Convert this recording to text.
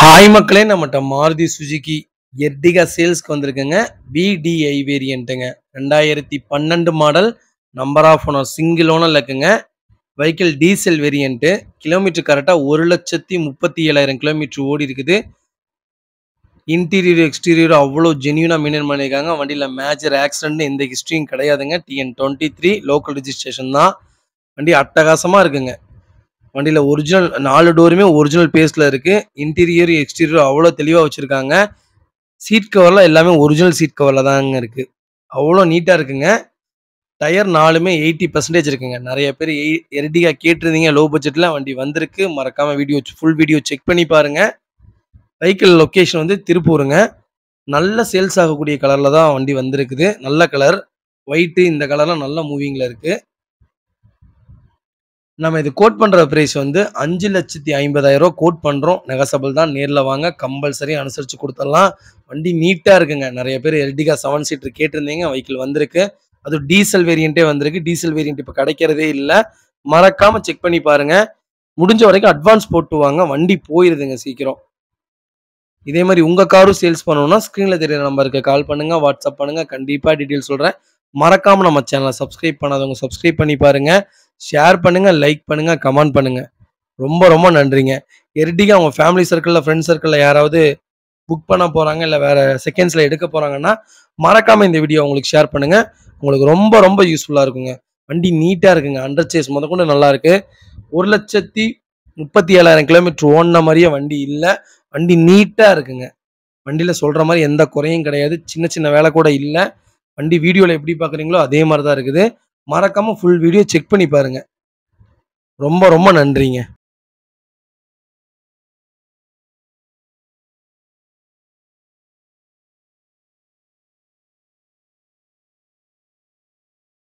hi மக்களே நம்மகிட்ட Maruti சுஜுக்கி Ertiga சேல்ஸ்க்கு வந்திருக்குங்க பிடிஐ வேரியண்ட்டுங்க ரெண்டாயிரத்தி பன்னெண்டு model number of owner single owner இருக்குங்க வெஹிக்கிள் டீசல் வேரியண்ட்டு கிலோமீட்டர் கரெக்டாக ஒரு லட்சத்தி முப்பத்தி ஏழாயிரம் கிலோமீட்டர் ஓடி இருக்குது இன்டீரியர் எக்ஸ்டீரியர் அவ்வளோ ஜென்யூனாக மெயின்டைன் பண்ணியிருக்காங்க வண்டியில் மேஜர் ஆக்சிடென்ட் எந்த ஹிஸ்ட்ரியும் கிடையாதுங்க TN twenty three local registration தான் வண்டி அட்டகாசமாக இருக்குங்க வண்டியில் ஒரிஜினல் நாலு டோருமே ஒரிஜினல் பேஸில் இருக்குது இன்டீரியர் எக்ஸ்டீரியர் அவ்வளோ தெளிவாக வச்சுருக்காங்க சீட் கவர்லாம் எல்லாமே ஒரிஜினல் சீட் கவரில் தாங்க இருக்குது அவ்வளோ நீட்டாக இருக்குங்க டயர் நாலுமே எயிட்டி பர்சன்டேஜ் இருக்குங்க நிறைய பேர் எய் எரடிகா கேட்டிருந்தீங்க லோ பட்ஜெட்டில் வண்டி வந்திருக்கு மறக்காமல் வீடியோ ஃபுல் வீடியோ செக் பண்ணி பாருங்கள் வெஹிக்கிள் லொக்கேஷன் வந்து திருப்பூருங்க நல்ல சேல்ஸ் ஆகக்கூடிய கலரில் தான் வண்டி வந்திருக்குது நல்ல கலர் ஒயிட்டு இந்த கலர்லாம் நல்ல மூவிங்கில் இருக்குது நம்ம இது கோட் பண்ணுற ப்ரைஸ் வந்து அஞ்சு லட்சத்தி ஐம்பதாயிரம் ரூபா கோட் பண்ணுறோம் நெகசபிள் தான் நேரில் வாங்க கம்பல்சரி அனுசரித்து கொடுத்துடலாம் வண்டி நீட்டாக இருக்குங்க நிறைய பேர் எல்டிகா செவன் சீட்டர் கேட்டிருந்தீங்க வெஹிக்கிள் வந்திருக்கு அது டீசல் வேரியண்ட்டே வந்திருக்கு டீசல் வேரியண்ட் இப்போ கிடைக்கிறதே இல்லை மறக்காமல் செக் பண்ணி பாருங்கள் முடிஞ்ச வரைக்கும் அட்வான்ஸ் போட்டு வாங்க வண்டி போயிருதுங்க சீக்கிரம் இதே மாதிரி உங்கள் காரும் சேல்ஸ் பண்ணணும்னா ஸ்க்ரீனில் தெரியுற நம்பருக்கு கால் பண்ணுங்கள் வாட்ஸ்அப் பண்ணுங்கள் கண்டிப்பாக டீட்டெயில் சொல்கிறேன் மறக்காமல் நம்ம சேனலை சப்ஸ்கிரைப் பண்ணாதவங்க சப்ஸ்கிரைப் பண்ணி பாருங்கள் ஷேர் பண்ணுங்கள் லைக் பண்ணுங்கள் கமெண்ட் பண்ணுங்கள் ரொம்ப ரொம்ப நன்றிங்க எரிட்டிக்கு அவங்க ஃபேமிலி சர்க்கிளில் ஃப்ரெண்ட்ஸ் சர்க்கிளில் யாராவது புக் பண்ண போகிறாங்க இல்லை வேறு செகண்ட்ஸில் எடுக்க போகிறாங்கன்னா மறக்காமல் இந்த வீடியோ உங்களுக்கு ஷேர் பண்ணுங்கள் உங்களுக்கு ரொம்ப ரொம்ப யூஸ்ஃபுல்லாக இருக்குங்க வண்டி நீட்டாக இருக்குங்க அண்டர் சேஸ் முதற்கொண்டு நல்லாயிருக்கு ஒரு லட்சத்தி முப்பத்தி ஏழாயிரம் கிலோமீட்டர் ஓடின மாதிரியே வண்டி இல்லை வண்டி நீட்டாக இருக்குங்க வண்டியில் சொல்கிற மாதிரி எந்த குறையும் கிடையாது சின்ன சின்ன வேலை கூட இல்லை வண்டி வீடியோவில் எப்படி பார்க்குறீங்களோ அதே மாதிரி தான் இருக்குது மறக்காமல் ஃபுல் வீடியோ செக் பண்ணி பாருங்கள் ரொம்ப ரொம்ப நன்றிங்க